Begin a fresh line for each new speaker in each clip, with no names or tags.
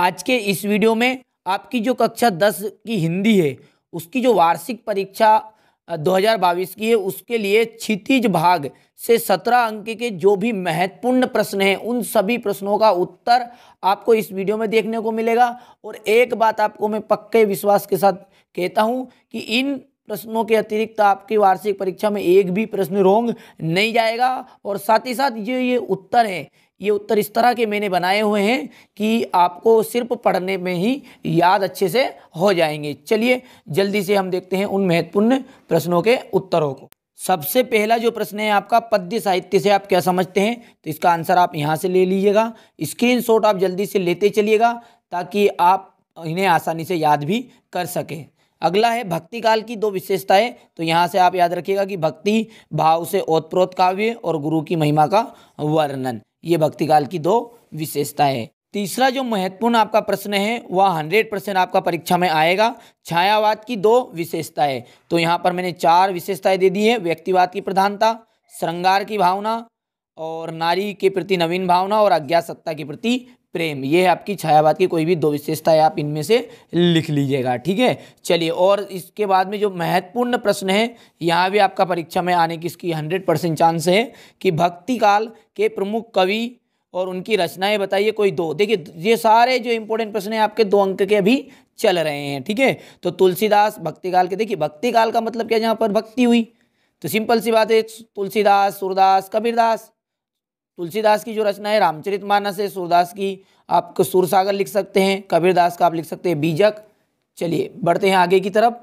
आज के इस वीडियो में आपकी जो कक्षा दस की हिंदी है उसकी जो वार्षिक परीक्षा दो की है उसके लिए क्षितिज भाग से सत्रह अंक के जो भी महत्वपूर्ण प्रश्न हैं उन सभी प्रश्नों का उत्तर आपको इस वीडियो में देखने को मिलेगा और एक बात आपको मैं पक्के विश्वास के साथ कहता हूं कि इन प्रश्नों के अतिरिक्त आपकी वार्षिक परीक्षा में एक भी प्रश्न रोंग नहीं जाएगा और साथ ही साथ ये ये उत्तर हैं ये उत्तर इस तरह के मैंने बनाए हुए हैं कि आपको सिर्फ पढ़ने में ही याद अच्छे से हो जाएंगे चलिए जल्दी से हम देखते हैं उन महत्वपूर्ण प्रश्नों के उत्तरों को सबसे पहला जो प्रश्न है आपका पद्य साहित्य से आप क्या समझते हैं तो इसका आंसर आप यहाँ से ले लीजिएगा स्क्रीनशॉट आप जल्दी से लेते चलिएगा ताकि आप इन्हें आसानी से याद भी कर सकें अगला है भक्ति काल की दो विशेषताएं तो यहाँ से आप याद रखिएगा कि भक्ति भाव से ओतप्रोत काव्य और गुरु की महिमा का वर्णन ये भक्ति काल की दो विशेषताएं तीसरा जो महत्वपूर्ण आपका प्रश्न है वह हंड्रेड परसेंट आपका परीक्षा में आएगा छायावाद की दो विशेषताएं तो यहाँ पर मैंने चार विशेषताएं दे दी है व्यक्तिवाद की प्रधानता श्रृंगार की भावना और नारी के प्रति नवीन भावना और अज्ञात सत्ता के प्रति प्रेम ये आपकी छायावाद की कोई भी दो विशेषताएं आप इनमें से लिख लीजिएगा ठीक है चलिए और इसके बाद में जो महत्वपूर्ण प्रश्न है यहाँ भी आपका परीक्षा में आने की इसकी हंड्रेड परसेंट चांस है कि भक्ति काल के प्रमुख कवि और उनकी रचनाएं बताइए कोई दो देखिए ये सारे जो इम्पोर्टेंट प्रश्न हैं आपके दो अंक के अभी चल रहे हैं ठीक है तो तुलसीदास भक्तिकाल के देखिए भक्तिकाल का मतलब क्या जहाँ पर भक्ति हुई तो सिंपल सी बात है तुलसीदास सूरदास कबीरदास तुलसीदास की जो रचना है रामचरित मानस है सूरदास की आप सूरसागर लिख सकते हैं कबीरदास का आप लिख सकते हैं बीजक चलिए बढ़ते हैं आगे की तरफ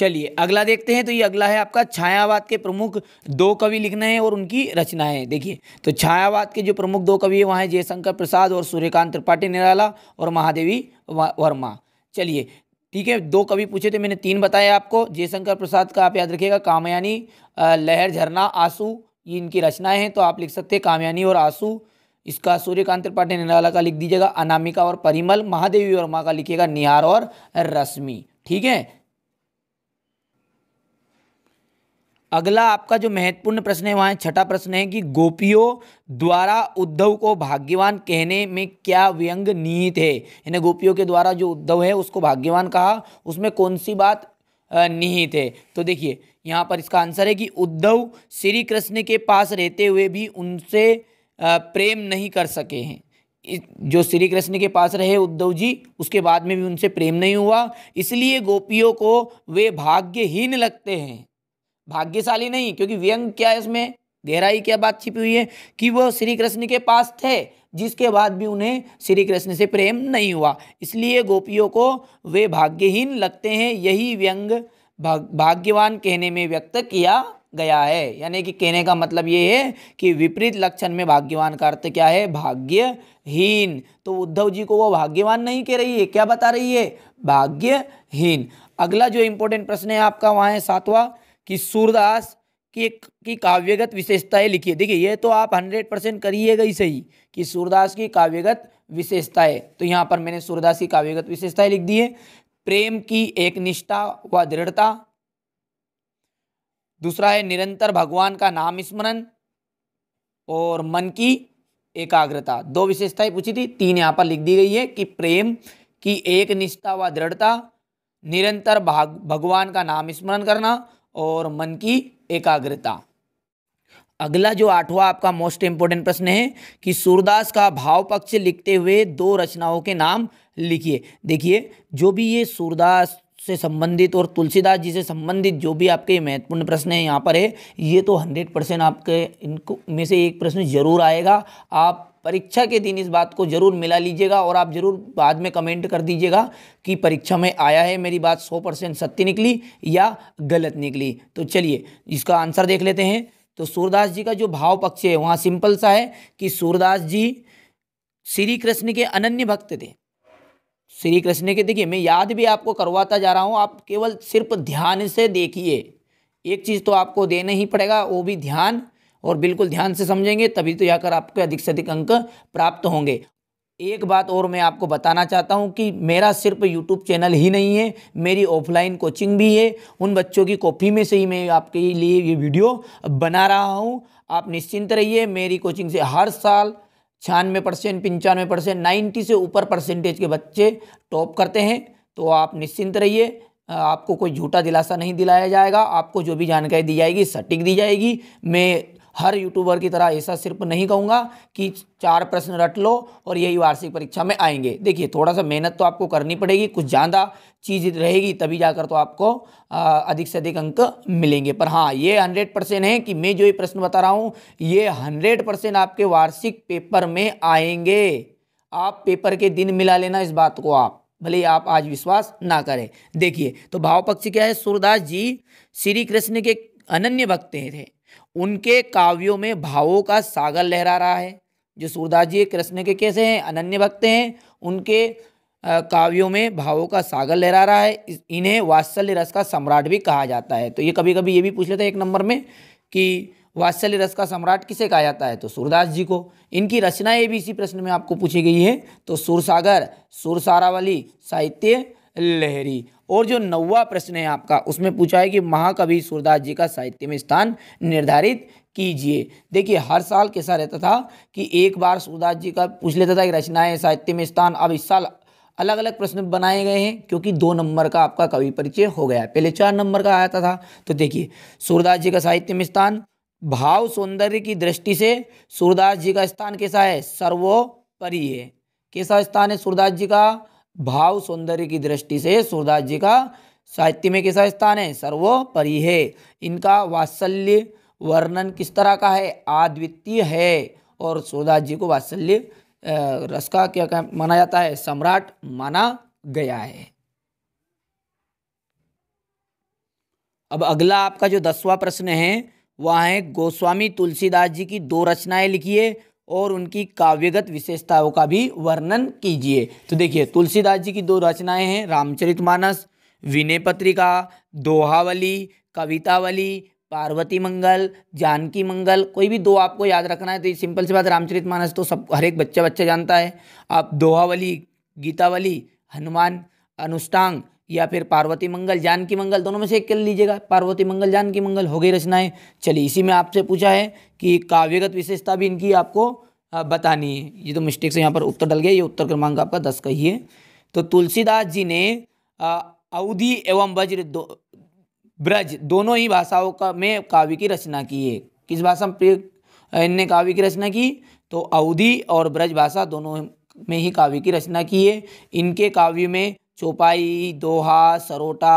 चलिए अगला देखते हैं तो ये अगला है आपका छायावाद के प्रमुख दो कवि लिखना है और उनकी रचना है देखिए तो छायावाद के जो प्रमुख दो कवि हैं वहाँ है जयशंकर प्रसाद और सूर्यकांत त्रिपाठी निराला और महादेवी वर्मा चलिए ठीक है दो कवि पूछे थे मैंने तीन बताए आपको जयशंकर प्रसाद का आप याद रखिएगा कामयानी लहर झरना आंसू ये इनकी रचनाएं हैं तो आप लिख सकते हैं कामयानी और आंसू इसका सूर्यकांत त्रिपाठी निराला का लिख दीजिएगा अनामिका और परिमल महादेवी वर्मा का लिखिएगा निहार और रश्मि ठीक है अगला आपका जो महत्वपूर्ण प्रश्न है वहाँ छठा प्रश्न है कि गोपियों द्वारा उद्धव को भाग्यवान कहने में क्या व्यंग निहित है यानी गोपियों के द्वारा जो उद्धव है उसको भाग्यवान कहा उसमें कौन सी बात निहित है तो देखिए यहाँ पर इसका आंसर है कि उद्धव श्री कृष्ण के पास रहते हुए भी उनसे प्रेम नहीं कर सके हैं जो श्री कृष्ण के पास रहे उद्धव जी उसके बाद में भी उनसे प्रेम नहीं हुआ इसलिए गोपियों को वे भाग्यहीन लगते हैं भाग्यशाली नहीं क्योंकि व्यंग क्या है इसमें गहराई क्या बात छिपी हुई है कि वह श्री कृष्ण के पास थे जिसके बाद भी उन्हें श्री कृष्ण से प्रेम नहीं हुआ इसलिए गोपियों को वे भाग्यहीन लगते हैं यही व्यंग भाग्यवान कहने में व्यक्त किया गया है यानी कि कहने का मतलब ये है कि विपरीत लक्षण में भाग्यवान का अर्थ क्या है भाग्यहीन तो उद्धव जी को वो भाग्यवान नहीं कह रही है क्या बता रही है भाग्यहीन अगला जो इम्पोर्टेंट प्रश्न है आपका वहाँ है सातवां कि सूरदास की की काव्यगत विशेषताएं लिखिए देखिए ये तो आप हंड्रेड परसेंट करिएगा ही सही कि सूरदास की काव्यगत विशेषताएं तो यहाँ पर मैंने सूरदास की काव्यगत विशेषताएं लिख दी है प्रेम की एक निष्ठा व दृढ़ता दूसरा है निरंतर भगवान का नाम स्मरण और मन की एकाग्रता दो विशेषताएं पूछी थी तीन यहाँ पर लिख दी गई है कि प्रेम की एक निष्ठा व दृढ़ता निरंतर भाग भगवान का नाम स्मरण करना और मन की एकाग्रता अगला जो आठवां आपका मोस्ट इम्पोर्टेंट प्रश्न है कि सूरदास का भाव पक्ष लिखते हुए दो रचनाओं के नाम लिखिए देखिए जो भी ये सूरदास से संबंधित और तुलसीदास जी से संबंधित जो भी आपके महत्वपूर्ण प्रश्न है यहाँ पर है ये तो हंड्रेड परसेंट आपके इनको में से एक प्रश्न जरूर आएगा आप परीक्षा के दिन इस बात को ज़रूर मिला लीजिएगा और आप ज़रूर बाद में कमेंट कर दीजिएगा कि परीक्षा में आया है मेरी बात सौ परसेंट सत्य निकली या गलत निकली तो चलिए इसका आंसर देख लेते हैं तो सूरदास जी का जो भाव पक्ष है वहाँ सिंपल सा है कि सूरदास जी श्री कृष्ण के अनन्य भक्त थे श्री कृष्ण के देखिए मैं याद भी आपको करवाता जा रहा हूँ आप केवल सिर्फ ध्यान से देखिए एक चीज़ तो आपको देना ही पड़ेगा वो भी ध्यान और बिल्कुल ध्यान से समझेंगे तभी तो जाकर आपके अधिक से अधिक अंक प्राप्त होंगे एक बात और मैं आपको बताना चाहता हूं कि मेरा सिर्फ यूट्यूब चैनल ही नहीं है मेरी ऑफलाइन कोचिंग भी है उन बच्चों की कॉपी में से ही मैं आपके लिए ये वीडियो बना रहा हूं आप निश्चिंत रहिए मेरी कोचिंग से हर साल छियानवे परसेंट पंचानवे परसेंट नाइन्टी से ऊपर परसेंटेज के बच्चे टॉप करते हैं तो आप निश्चिंत रहिए आपको कोई झूठा दिलासा नहीं दिलाया जाएगा आपको जो भी जानकारी दी जाएगी सटीक दी जाएगी मैं हर यूट्यूबर की तरह ऐसा सिर्फ नहीं कहूँगा कि चार प्रश्न रट लो और यही वार्षिक परीक्षा में आएंगे देखिए थोड़ा सा मेहनत तो आपको करनी पड़ेगी कुछ ज़्यादा चीज़ रहेगी तभी जाकर तो आपको अधिक से अधिक अंक मिलेंगे पर हाँ ये हंड्रेड परसेंट है कि मैं जो ये प्रश्न बता रहा हूँ ये हंड्रेड परसेंट आपके वार्षिक पेपर में आएंगे आप पेपर के दिन मिला लेना इस बात को आप भले आप आज विश्वास ना करें देखिए तो भाव पक्ष क्या है सूरदास जी श्री कृष्ण के अनन्य भक्त थे उनके काव्यों में भावों का सागर लहरा रहा है जो सूरदास जी कृष्ण के कैसे हैं अनन्य भक्त हैं उनके काव्यों में भावों का सागर लहरा रहा है इन्हें वात्सल्य रस का सम्राट भी कहा जाता है तो ये कभी कभी ये भी पूछ लेते हैं एक नंबर में कि वात्सल्य रस का सम्राट किसे कहा जाता है तो सूरदास जी को इनकी रचनाएं भी इसी प्रश्न में आपको पूछी गई है तो सुरसागर सुरसारावली साहित्य लहरी और जो नौवा प्रश्न है आपका उसमें पूछा है कि महाकवि सूरदास जी का साहित्य में स्थान निर्धारित कीजिए देखिए हर साल कैसा रहता था कि एक बार सूरदास जी का पूछ लेता था कि रचनाएं साहित्य में स्थान अब इस साल अलग अलग प्रश्न बनाए गए हैं क्योंकि दो नंबर का आपका कवि परिचय हो गया पहले चार नंबर का आया था, तो देखिए सूरदास जी का साहित्य में स्थान भाव सौंदर्य की दृष्टि से सूरदास जी का स्थान कैसा है सर्वोपरि है कैसा स्थान है सूरदास जी का भाव सौंदर्य की दृष्टि से सूरदास जी का साहित्य में कैसा स्थान है सर्वोपरि है इनका वात्सल्य वर्णन किस तरह का है आद्वितीय है और सूरदास जी को वात्सल्य रस का क्या माना जाता है सम्राट माना गया है अब अगला आपका जो दसवां प्रश्न है वह है गोस्वामी तुलसीदास जी की दो रचनाएं लिखिए और उनकी काव्यगत विशेषताओं का भी वर्णन कीजिए तो देखिए तुलसीदास जी की दो रचनाएं हैं रामचरितमानस विनय पत्रिका दोहावली कवितावली पार्वती मंगल जानकी मंगल कोई भी दो आपको याद रखना है तो ये सिंपल सी बात रामचरितमानस तो सब हर एक बच्चा बच्चा जानता है आप दोहावली गीतावली हनुमान अनुष्टांग या फिर पार्वती मंगल जानकी मंगल दोनों में से एक कर लीजिएगा पार्वती मंगल जानकी मंगल हो गई रचनाएं चलिए इसी में आपसे पूछा है कि काव्यगत विशेषता भी इनकी आपको बतानी है ये तो मिस्टेक से यहाँ पर उत्तर डल गया ये उत्तर क्रमांक आपका दस का ही है तो तुलसीदास जी ने अवधि एवं वज्र दो ब्रज दोनों ही भाषाओं का में काव्य की रचना की है किस भाषा में इनने काव्य की रचना की तो अवधि और ब्रज भाषा दोनों में ही काव्य की रचना की है इनके काव्य में चौपाई दोहा सरोटा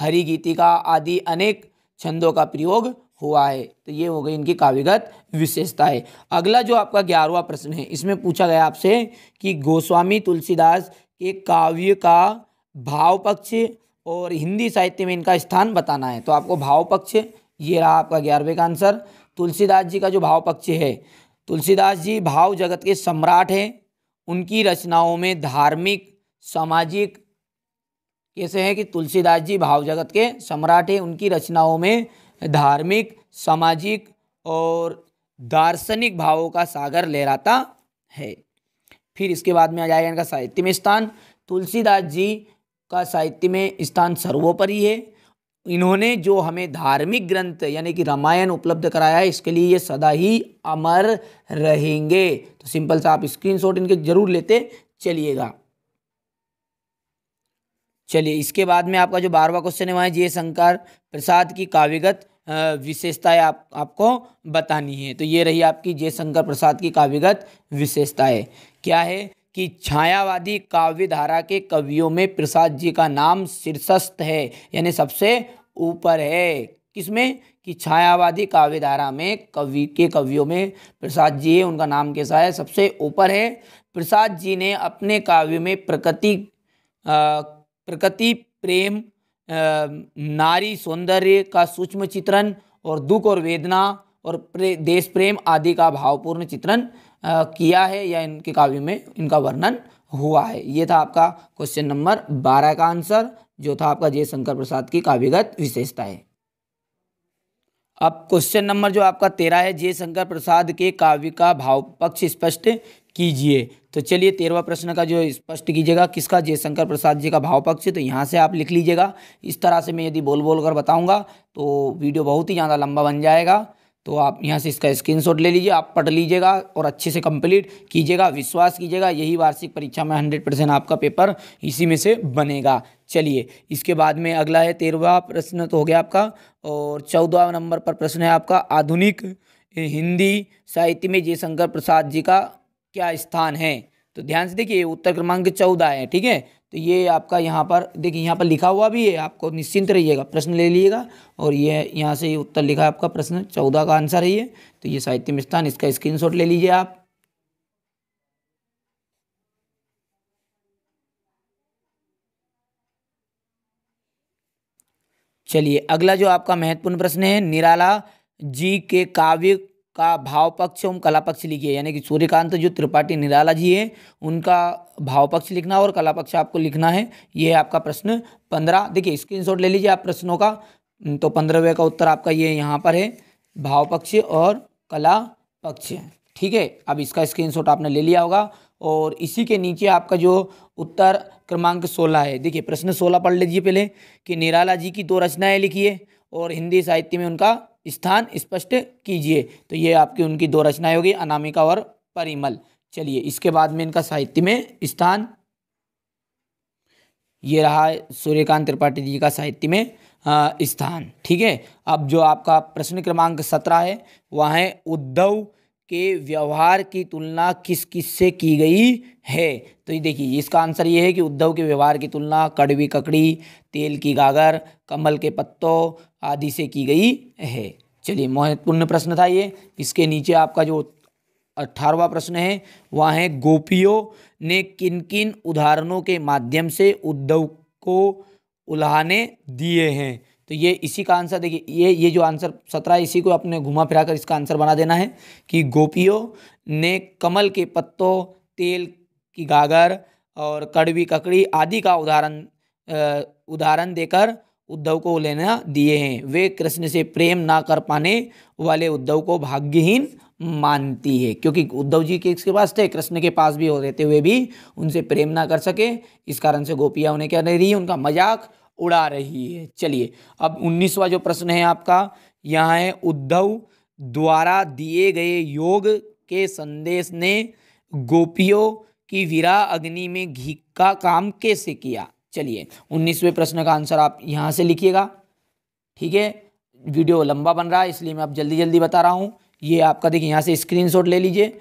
हरी गीतिका आदि अनेक छंदों का प्रयोग हुआ है तो ये हो गई इनकी काव्यगत विशेषताएं अगला जो आपका ग्यारहवा प्रश्न है इसमें पूछा गया आपसे कि गोस्वामी तुलसीदास के काव्य का भाव पक्ष और हिंदी साहित्य में इनका स्थान बताना है तो आपको भाव पक्ष ये रहा आपका ग्यारहवें का आंसर तुलसीदास जी का जो भाव पक्ष है तुलसीदास जी भाव जगत के सम्राट हैं उनकी रचनाओं में धार्मिक सामाजिक कैसे हैं कि तुलसीदास जी भाव जगत के सम्राट हैं उनकी रचनाओं में धार्मिक सामाजिक और दार्शनिक भावों का सागर लहराता है फिर इसके बाद में आ जाएगा इनका साहित्य में स्थान तुलसीदास जी का साहित्य में स्थान सर्वोपरि है इन्होंने जो हमें धार्मिक ग्रंथ यानी कि रामायण उपलब्ध कराया है इसके लिए ये सदा ही अमर रहेंगे तो सिंपल सा आप स्क्रीनशॉट इनके जरूर लेते चलिएगा चलिए इसके बाद में आपका जो बारहवा क्वेश्चन है वहाँ जय शंकर प्रसाद की काव्यगत विशेषताएं आप आपको बतानी है तो ये रही आपकी जय शंकर प्रसाद की काव्यगत विशेषताएं क्या है कि छायावादी काव्य धारा के कवियों में प्रसाद जी का नाम शीर्षस्थ है यानी सबसे ऊपर है किसमें कि छायावादी काव्य धारा में कवि के कवियों में प्रसाद जी है उनका नाम कैसा है सबसे ऊपर है प्रसाद जी ने अपने काव्य में प्रकृति प्रकृति प्रेम नारी सौंदर्य का सूक्ष्म चित्रण और दुख और वेदना और प्रे, देश प्रेम आदि का भावपूर्ण चित्रण किया है या इनके काव्य में इनका वर्णन हुआ है ये था आपका क्वेश्चन नंबर बारह का आंसर जो था आपका जयशंकर प्रसाद की काव्यगत विशेषता है अब क्वेश्चन नंबर जो आपका तेरह है जयशंकर प्रसाद के काव्य का भाव पक्ष स्पष्ट कीजिए तो चलिए तेरहवा प्रश्न का जो स्पष्ट कीजिएगा किसका जयशंकर प्रसाद जी का भाव पक्ष तो यहाँ से आप लिख लीजिएगा इस तरह से मैं यदि बोल बोल कर बताऊँगा तो वीडियो बहुत ही ज़्यादा लंबा बन जाएगा तो आप यहाँ से इसका स्क्रीनशॉट ले लीजिए आप पढ़ लीजिएगा और अच्छे से कंप्लीट कीजिएगा विश्वास कीजिएगा यही वार्षिक परीक्षा में हंड्रेड परसेंट आपका पेपर इसी में से बनेगा चलिए इसके बाद में अगला है तेरहवा प्रश्न तो हो गया आपका और चौदह नंबर पर प्रश्न है आपका आधुनिक हिंदी साहित्य में जयशंकर प्रसाद जी का क्या स्थान है तो ध्यान से देखिए उत्तर क्रमांक चौदह है ठीक है तो ये आपका यहाँ पर देखिए यहाँ पर लिखा हुआ भी है आपको निश्चिंत रहिएगा प्रश्न ले लीजिएगा और ये यहाँ से ये उत्तर लिखा है आपका प्रश्न चौदह का आंसर है ये तो ये साहित्य में स्थान इसका स्क्रीनशॉट ले लीजिए आप चलिए अगला जो आपका महत्वपूर्ण प्रश्न है निराला जी के काव्य का भाव पक्ष एवं कला पक्ष लिखिए यानी कि सूर्यकांत जो त्रिपाठी निराला जी है उनका भाव पक्ष लिखना और कला पक्ष आपको लिखना है ये है आपका प्रश्न पंद्रह देखिए स्क्रीनशॉट ले लीजिए आप प्रश्नों का तो पंद्रहवें का उत्तर आपका ये यहाँ पर है भाव पक्ष और कला पक्ष ठीक है अब इसका स्क्रीनशॉट आपने ले लिया होगा और इसी के नीचे आपका जो उत्तर क्रमांक सोलह है देखिए प्रश्न सोलह पढ़ लीजिए पहले कि निराला जी की दो रचनाएं लिखिए और हिंदी साहित्य में उनका स्थान स्पष्ट कीजिए तो ये आपकी उनकी दो रचनाएं होगी अनामिका और परिमल चलिए इसके बाद में इनका साहित्य में स्थान ये रहा सूर्यकांत त्रिपाठी जी का साहित्य में स्थान ठीक है अब जो आपका प्रश्न क्रमांक सत्रह है वह है उद्धव के व्यवहार की तुलना किस किस से की गई है तो ये देखिए इसका आंसर ये है कि उद्धव के व्यवहार की तुलना कड़वी ककड़ी तेल की गागर कमल के पत्तों आदि से की गई है चलिए महत्वपूर्ण प्रश्न था ये इसके नीचे आपका जो अठारवा प्रश्न है वह है गोपियों ने किन किन उदाहरणों के माध्यम से उद्धव को उल्हाने दिए हैं तो ये इसी का आंसर देखिए ये ये जो आंसर सत्रह इसी को अपने घुमा फिरा कर इसका आंसर बना देना है कि गोपियों ने कमल के पत्तों तेल की गागर और कड़वी ककड़ी आदि का उदाहरण उदाहरण देकर उद्धव को लेना दिए हैं वे कृष्ण से प्रेम ना कर पाने वाले उद्धव को भाग्यहीन मानती है क्योंकि उद्धव जी के इसके पास थे कृष्ण के पास भी हो रहते हुए भी उनसे प्रेम ना कर सके इस कारण से गोपियाँ उन्हें क्या नहीं रही उनका मजाक उड़ा रही है चलिए अब उन्नीसवा जो प्रश्न है आपका यहाँ है उद्धव द्वारा दिए गए योग के संदेश ने गोपियों की विरा अग्नि में घी का काम कैसे किया चलिए उन्नीसवें प्रश्न का आंसर आप यहाँ से लिखिएगा ठीक है वीडियो लंबा बन रहा है इसलिए मैं आप जल्दी जल्दी बता रहा हूँ ये आपका देखिए यहाँ से स्क्रीनशॉट ले लीजिए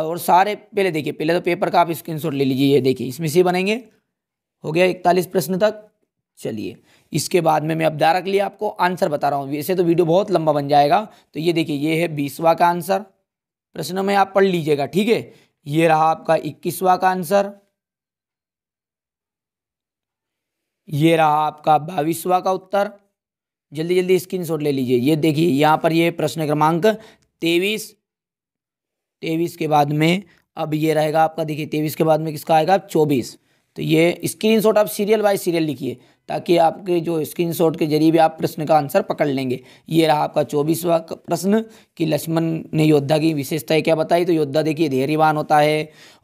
और सारे पहले देखिए पहले तो पेपर का आप स्क्रीनशॉट ले लीजिए ये देखिए इसमें से बनेंगे हो गया इकतालीस प्रश्न तक चलिए इसके बाद में मैं अब डायरेक्टली आपको आंसर बता रहा हूँ वैसे तो वीडियो बहुत लंबा बन जाएगा तो ये देखिए ये है बीसवा का आंसर प्रश्नों में आप पढ़ लीजिएगा ठीक है ये रहा आपका इक्कीसवा का आंसर ये रहा आपका बाईसवा का उत्तर जल्दी जल्दी स्क्रीन शॉट ले लीजिए ये देखिए यहाँ पर ये प्रश्न क्रमांक तेईस तेईस के बाद में अब ये रहेगा आपका देखिए तेईस के बाद में किसका आएगा चौबीस तो ये स्क्रीनशॉट आप सीरियल बाय सीरियल लिखिए ताकि आपके जो स्क्रीन शॉट के जरिए भी आप प्रश्न का आंसर पकड़ लेंगे ये रहा आपका चौबीसवा प्रश्न कि लक्ष्मण ने योद्धा की विशेषताएं क्या बताई तो योद्धा देखिए धैर्यवान होता है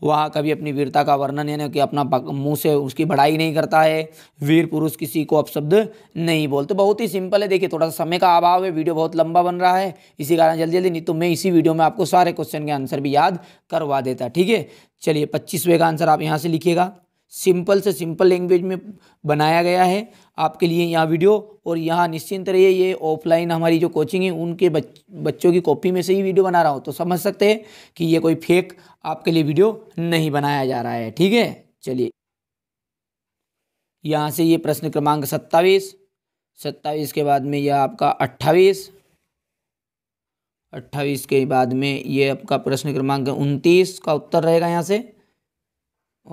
वह कभी अपनी वीरता का वर्णन यानी कि अपना मुँह से उसकी बढ़ाई नहीं करता है वीर पुरुष किसी को अपशब्द नहीं बोलते बहुत ही सिंपल है देखिए थोड़ा सा समय का अभाव है वीडियो बहुत लंबा बन रहा है इसी कारण जल्दी जल्दी नहीं तो मैं इसी वीडियो में आपको सारे क्वेश्चन के आंसर भी याद करवा देता ठीक है चलिए पच्चीसवें का आंसर आप यहाँ से लिखिएगा सिंपल से सिंपल लैंग्वेज में बनाया गया है आपके लिए यहाँ वीडियो और यहाँ निश्चिंत रहिए ये ऑफलाइन हमारी जो कोचिंग है उनके बच, बच्चों की कॉपी में से ही वीडियो बना रहा हूँ तो समझ सकते हैं कि ये कोई फेक आपके लिए वीडियो नहीं बनाया जा रहा है ठीक है चलिए यहाँ से ये प्रश्न क्रमांक सत्ताईस सत्ताईस के बाद में यह आपका अट्ठाईस अट्ठाईस के बाद में ये आपका प्रश्न क्रमांक उनतीस का उत्तर रहेगा यहाँ से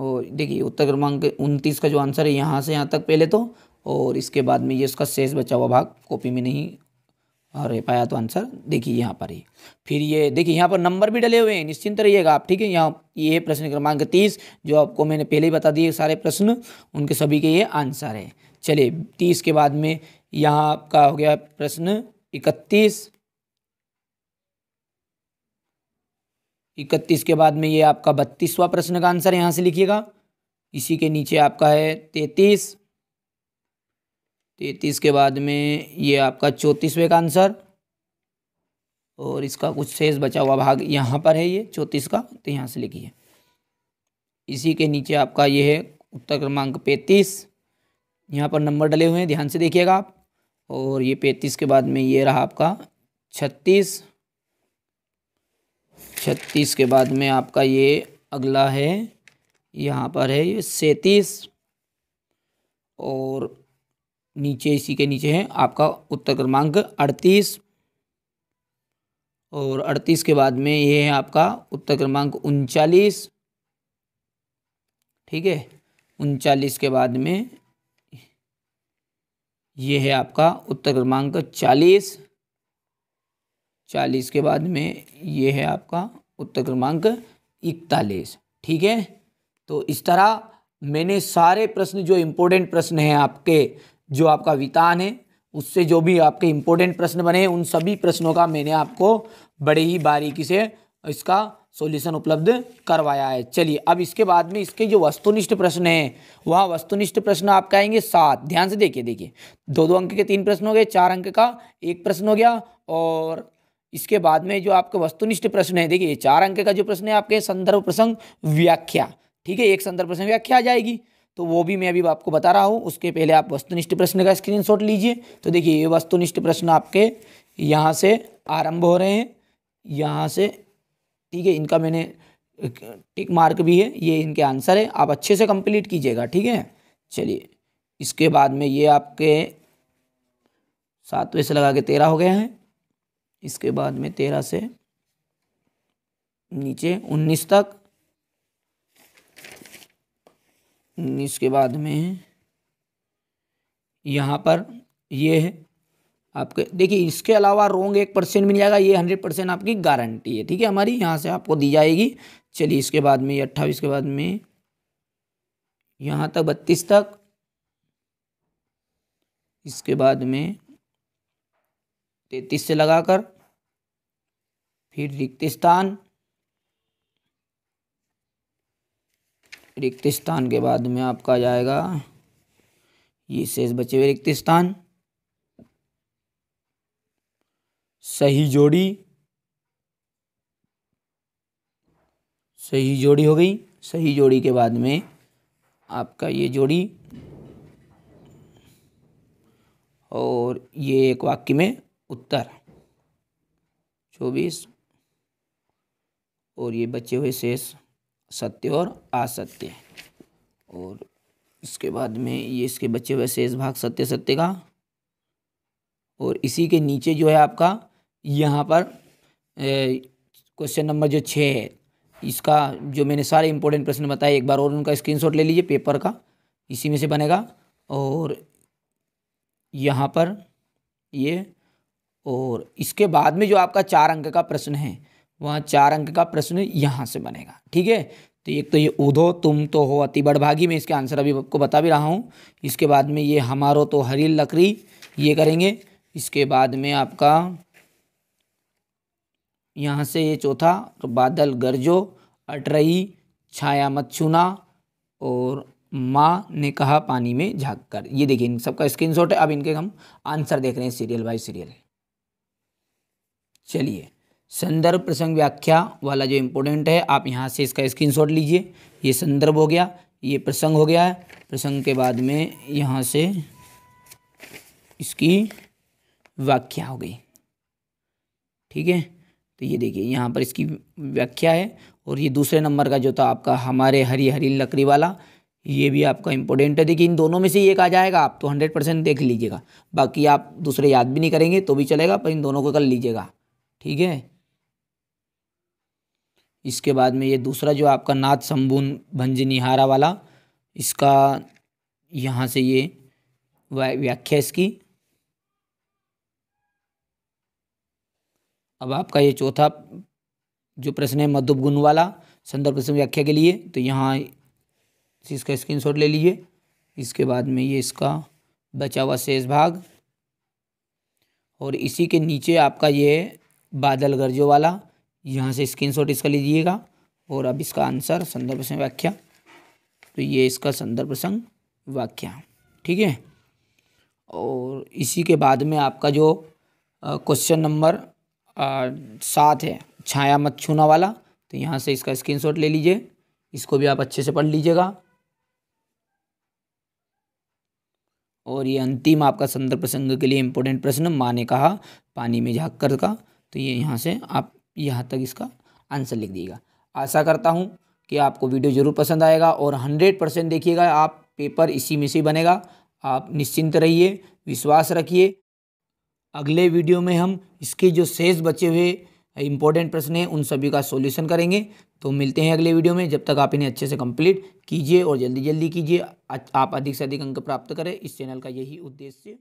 और देखिए उत्तर क्रमांक उनतीस का जो आंसर है यहाँ से यहाँ तक पहले तो और इसके बाद में ये उसका शेष बचा हुआ भाग कॉपी में नहीं रह पाया तो आंसर देखिए यहाँ पर ही फिर ये देखिए यहाँ पर नंबर भी डले हुए हैं निश्चिंत रहिएगा आप ठीक है यहाँ ये प्रश्न क्रमांक तीस जो आपको मैंने पहले ही बता दिए सारे प्रश्न उनके सभी के ये आंसर है चलिए तीस के बाद में यहाँ आपका हो गया प्रश्न इकतीस इकतीस के बाद में ये आपका बत्तीसवा प्रश्न का आंसर यहाँ से लिखिएगा इसी के नीचे आपका है तैतीस तैतीस के बाद में ये आपका चौंतीसवें का आंसर और इसका कुछ शेष बचा हुआ भाग यहाँ पर है ये चौंतीस का तो यहाँ से लिखिए इसी के नीचे आपका ये है उत्तर क्रमांक पैंतीस यहाँ पर नंबर डले हुए हैं ध्यान से देखिएगा आप और ये पैंतीस के बाद में ये रहा आपका छत्तीस छत्तीस के बाद में आपका ये अगला है यहाँ पर है ये सैंतीस और नीचे इसी के नीचे है आपका उत्तर क्रमांक अड़तीस और अड़तीस के बाद में ये है आपका उत्तर क्रमांक उनचालीस ठीक है उनचालीस के बाद में ये है आपका उत्तर क्रमांक चालीस चालीस के बाद में ये है आपका उत्तर क्रमांक इकतालीस ठीक है तो इस तरह मैंने सारे प्रश्न जो इम्पोर्टेंट प्रश्न हैं आपके जो आपका वितान है उससे जो भी आपके इम्पोर्टेंट प्रश्न बने उन सभी प्रश्नों का मैंने आपको बड़े ही बारीकी से इसका सॉल्यूशन उपलब्ध करवाया है चलिए अब इसके बाद में इसके जो वस्तुनिष्ठ प्रश्न हैं वह वस्तुनिष्ठ प्रश्न आपके आएंगे सात ध्यान से देखिए देखिए दो दो अंक के तीन प्रश्न हो गए चार अंक का एक प्रश्न हो गया और इसके बाद में जो आपके वस्तुनिष्ठ प्रश्न है देखिए चार अंक का जो प्रश्न है आपके संदर्भ प्रसंग व्याख्या ठीक है एक संदर्भ प्रसंग व्याख्या आ जाएगी तो वो भी मैं अभी आपको बता रहा हूँ उसके पहले आप वस्तुनिष्ठ प्रश्न का स्क्रीनशॉट लीजिए तो देखिए ये वस्तुनिष्ठ प्रश्न आपके यहाँ से आरंभ हो रहे हैं यहाँ से ठीक है इनका मैंने टिक मार्क भी है ये इनके आंसर है आप अच्छे से कंप्लीट कीजिएगा ठीक है चलिए इसके बाद में ये आपके सातवें से लगा के तेरह हो गए हैं इसके बाद में तेरह से नीचे उन्नीस तक उन्नीस के बाद में यहाँ पर ये है आपके देखिए इसके अलावा रोंग एक परसेंट मिल जाएगा ये हंड्रेड परसेंट आपकी गारंटी है ठीक है हमारी यहाँ से आपको दी जाएगी चलिए इसके बाद में ये अट्ठाईस के बाद में यहाँ तक बत्तीस तक इसके बाद में तैतीस से लगाकर फिर रिक्त स्थान रिक्त स्थान के बाद में आपका जाएगा ये शेष बचे हुए रिक्त स्थान सही जोड़ी सही जोड़ी हो गई सही जोड़ी के बाद में आपका ये जोड़ी और ये एक वाक्य में उत्तर चौबीस और ये बचे हुए शेष सत्य और असत्य और इसके बाद में ये इसके बचे हुए शेष भाग सत्य सत्य का और इसी के नीचे जो है आपका यहाँ पर क्वेश्चन नंबर जो छः है इसका जो मैंने सारे इंपॉर्टेंट प्रश्न बताए एक बार और उनका स्क्रीनशॉट ले लीजिए पेपर का इसी में से बनेगा और यहाँ पर ये और इसके बाद में जो आपका चार अंक का प्रश्न है वहाँ चार अंक का प्रश्न यहाँ से बनेगा ठीक है तो एक तो ये उधो तुम तो हो अति बड़भागी में इसके आंसर अभी आपको बता भी रहा हूँ इसके बाद में ये हमारो तो हरी लकड़ी ये करेंगे इसके बाद में आपका यहाँ से ये चौथा तो बादल गरजो अटरई छाया मत छूना और माँ ने कहा पानी में झाँक कर ये देखिए इन सबका स्क्रीनशॉट है अब इनके हम आंसर देख रहे हैं सीरियल बाय सीरियल चलिए संदर्भ प्रसंग व्याख्या वाला जो इम्पोर्टेंट है आप यहाँ से इसका स्क्रीनशॉट लीजिए ये संदर्भ हो गया ये प्रसंग हो गया है प्रसंग के बाद में यहाँ से इसकी व्याख्या हो गई ठीक है तो ये देखिए यहाँ पर इसकी व्याख्या है और ये दूसरे नंबर का जो था आपका हमारे हरी हरी लकड़ी वाला ये भी आपका इम्पोर्टेंट है देखिए इन दोनों में से एक आ जाएगा आप तो हंड्रेड परसेंट देख लीजिएगा बाकी आप दूसरे याद भी नहीं करेंगे तो भी चलेगा पर इन दोनों को कर लीजिएगा ठीक है इसके बाद में ये दूसरा जो आपका नाथ शंभुन भंज निहारा वाला इसका यहाँ से ये व्याख्या इसकी अब आपका ये चौथा जो प्रश्न है मधुप गुण वाला संदर्भ प्रश्न व्याख्या के लिए तो यहाँ इसका स्क्रीनशॉट ले लीजिए इसके बाद में ये इसका बचा हुआ शेष भाग और इसी के नीचे आपका ये बादल गर्जो वाला यहाँ से स्क्रीनशॉट इसका लीजिएगा और अब इसका आंसर संदर्भ प्रसंग व्याख्या तो ये इसका संदर्भ प्रसंग व्याख्या ठीक है और इसी के बाद में आपका जो क्वेश्चन नंबर सात है छाया मत छूना वाला तो यहाँ से इसका स्क्रीनशॉट ले लीजिए इसको भी आप अच्छे से पढ़ लीजिएगा और ये अंतिम आपका संदर्भ प्रसंग के लिए इम्पोर्टेंट प्रश्न माँ ने कहा पानी में झाक कर का तो ये यहाँ से आप यहाँ तक इसका आंसर लिख दीजिएगा आशा करता हूँ कि आपको वीडियो ज़रूर पसंद आएगा और हंड्रेड परसेंट देखिएगा आप पेपर इसी में से बनेगा आप निश्चिंत रहिए विश्वास रखिए अगले वीडियो में हम इसके जो शेष बचे हुए इंपॉर्टेंट प्रश्न हैं उन सभी का सॉल्यूशन करेंगे तो मिलते हैं अगले वीडियो में जब तक आप इन्हें अच्छे से कंप्लीट कीजिए और जल्दी जल्दी कीजिए आप अधिक से अधिक अंक प्राप्त करें इस चैनल का यही उद्देश्य